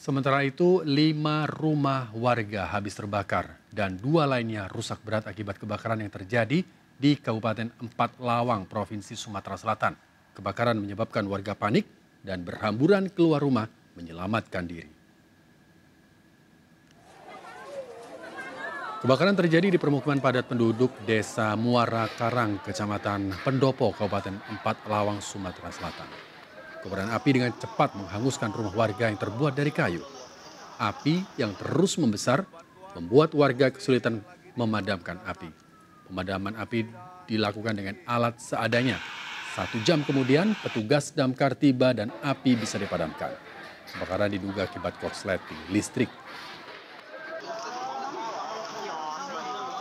Sementara itu, lima rumah warga habis terbakar dan dua lainnya rusak berat akibat kebakaran yang terjadi di Kabupaten Empat Lawang, Provinsi Sumatera Selatan. Kebakaran menyebabkan warga panik dan berhamburan keluar rumah menyelamatkan diri. Kebakaran terjadi di permukiman padat penduduk Desa Muara Karang, Kecamatan Pendopo, Kabupaten Empat Lawang, Sumatera Selatan. Kobaran api dengan cepat menghanguskan rumah warga yang terbuat dari kayu. Api yang terus membesar membuat warga kesulitan memadamkan api. Pemadaman api dilakukan dengan alat seadanya. Satu jam kemudian petugas damkar tiba dan api bisa dipadamkan. Kebakaran diduga akibat korsleting listrik.